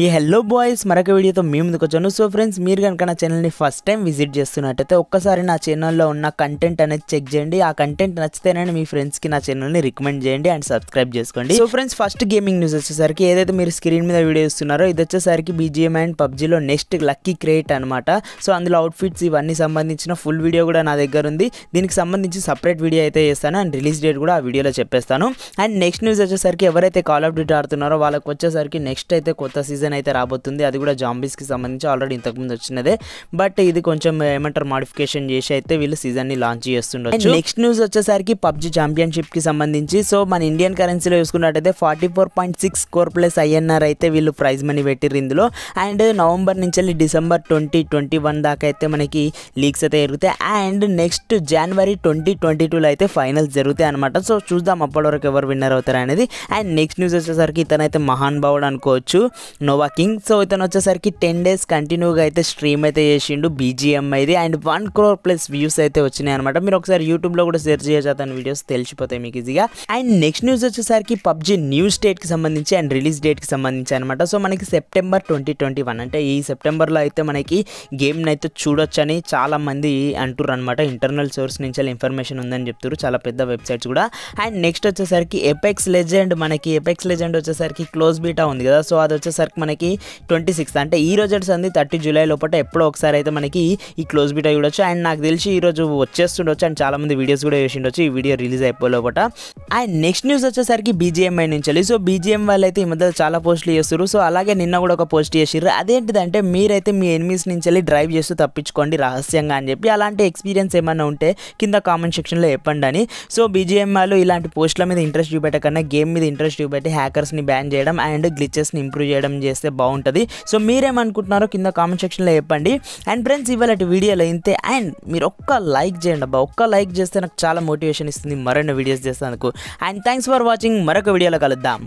ఈ hello boys మరొక వీడియోతో మీ ముందుకు వచ్చాను సో ఫ్రెండ్స్ మీరు కనుక నా ఛానల్ని ఫస్ట్ టైం విజిట్ చేస్తున్నట్టయితే ఒక్కసారి నా ఛానల్లో ఉన్న కంటెంట్ అనేది చెక్ చేయండి ఆ కంటెంట్ నచ్చితేనే మీ ఫ్రెండ్స్కి నా ఛానల్ని రికమెండ్ చేయండి అండ్ సబ్స్క్రైబ్ చేసుకోండి so friends first gaming news వచ్చేసరికి ఏదైతే మీరు స్క్రీన్ మీద వీడియో ఇస్తున్నారో ఇది వచ్చేసరికి బీజిఎం అండ్ పబ్జీలో నెక్స్ట్ లక్కీ క్రియేట్ అనమాట సో అందులో అవుట్ఫిట్స్ ఇవన్నీ సంబంధించిన ఫుల్ వీడియో కూడా నా దగ్గర ఉంది దీనికి సంబంధించి సపరేట్ వీడియో అయితే చేస్తాను అండ్ రిలీజ్ డేట్ కూడా ఆ వీడియోలో చెప్పేస్తాను అండ్ నెక్స్ట్ న్యూస్ వచ్చేసరికి ఎవరైతే కాల్ ఆఫ్ డ్యూటీ ఆడుతున్నారో వాళ్ళకి వచ్చేసరికి నెక్స్ట్ అయితే కొత్త సీజన్ సీజన్ అయితే రాబోతుంది అది కూడా జాంబీస్కి సంబంధించి ఆల్రెడీ ఇంతకుముందు వచ్చినదే బట్ ఇది కొంచెం ఏమంటారు మాడిఫికేషన్ చేసి అయితే వీళ్ళు సీజన్ని లాంచ్ చేస్తుండొచ్చు నెక్స్ట్ న్యూస్ వచ్చేసరికి పబ్జీ ఛాంపియన్షిప్కి సంబంధించి సో మన ఇండియన్ కరెన్సీలో చూసుకున్నట్టయితే forty four point six crore plus INR అయితే వీళ్ళు ప్రైజ్ మనీ పెట్టిర్రు ఇందులో అండ్ నవంబర్ నుంచి డిసెంబర్ ట్వంటీ ట్వంటీ వన్ దాకా అయితే మనకి లీక్స్ అయితే జరుగుతాయి అండ్ నెక్స్ట్ జనవరి ట్వంటీ ట్వంటీ టూలో అయితే ఫైనల్స్ జరుగుతాయి అనమాట సో చూద్దాం అప్పటి వరకు ఎవరు విన్నర్ అవుతారు అనేది అండ్ నెక్స్ట్ న్యూస్ వచ్చేసరికి ఇతనైతే మహాన్ భావుడు అనుకోవచ్చు నో నోవా కింగ్ సో ఇతను వచ్చేసరికి టెన్ డేస్ కంటిన్యూగా అయితే స్ట్రీమ్ అయితే చేసిండు బీజిఎం అయితే and one crore plus views అయితే వచ్చినాయి అనమాట మీరు ఒకసారి యూట్యూబ్లో కూడా సెర్చ్ చేయొచ్చు అతని వీడియోస్ తెలిసిపోతాయి మీకు ఈజీగా అండ్ నెక్స్ట్ న్యూస్ వచ్చేసరికి పబ్జి న్యూ స్టేట్కి సంబంధించి అండ్ రిలీజ్ డేట్కి సంబంధించి అనమాట సో మనకి సెప్టెంబర్ ట్వంటీ ట్వంటీ వన్ అంటే ఈ సెప్టెంబర్లో అయితే మనకి గేమ్ని అయితే చూడొచ్చని చాలామంది అంటారు అనమాట ఇంటర్నల్ సోర్స్ నుంచి ఇన్ఫర్మేషన్ ఉందని చెప్తారు చాలా పెద్ద వెబ్సైట్స్ కూడా అండ్ నెక్స్ట్ వచ్చేసరికి ఎపెక్స్ లెజెండ్ మనకి ఎపెక్స్ లెజెండ్ వచ్చేసరికి క్లోజ్ బీటా ఉంది కదా సో అది వచ్చేసరికి మనకి ట్వంటీ సిక్స్ అంటే ఈ రోజు సంది థర్టీ జూలై లోపల ఎప్పుడో ఒకసారి అయితే మనకి ఈ క్లోజ్ బిట్ అయి ఉండొచ్చు అండ్ నాకు తెలిసి ఈ రోజు వచ్చేస్తుండొచ్చు అండ్ చాలా మంది వీడియోస్ కూడా వేసి ఉండొచ్చు ఈ వీడియో రిలీజ్ అయిపోయే లోపల అండ్ నెక్స్ట్ న్యూస్ వచ్చేసరికి బీజేఎంఐ నుంచి సో బీజేఎం వాళ్ళు అయితే ఈ మధ్య చాలా పోస్టులు చేస్తారు సో అలాగే నిన్న కూడా ఒక పోస్ట్ చేసిర్రు అదేంటిదంటే మీరైతే మీ ఎనిమిస్ నుంచి వెళ్ళి డ్రైవ్ చేస్తూ తప్పించుకోండి రహస్యంగా అని చెప్పి అలాంటి ఎక్స్పీరియన్స్ ఏమైనా ఉంటే కింద కామెంట్ సెక్షన్లో చెప్పండి అని సో బీజేఎం వాళ్ళు ఇలాంటి పోస్టుల మీద ఇంట్రెస్ట్ చూపెట్టకన్నా గేమ్ మీద ఇంట్రెస్ట్ చూపెట్టి హ్యాకర్స్ని బ్యాన్ చేయడం అండ్ గ్లిచెస్ని ఇంప్రూవ్ చేయడం చేస్తే బాగుంటుంది సో మీరేమనుకుంటున్నారో కింద కామెంట్ సెక్షన్లో చెప్పండి అండ్ ఫ్రెండ్స్ ఇవాళ వీడియోలో ఇంతే అండ్ మీరు ఒక్క లైక్ చేయండి అబ్బా ఒక్క లైక్ చేస్తే నాకు చాలా మోటివేషన్ ఇస్తుంది మరెన్నో వీడియోస్ చేస్తాను అండ్ థ్యాంక్స్ ఫర్ వాచింగ్ మరొక వీడియోలో కలుద్దాం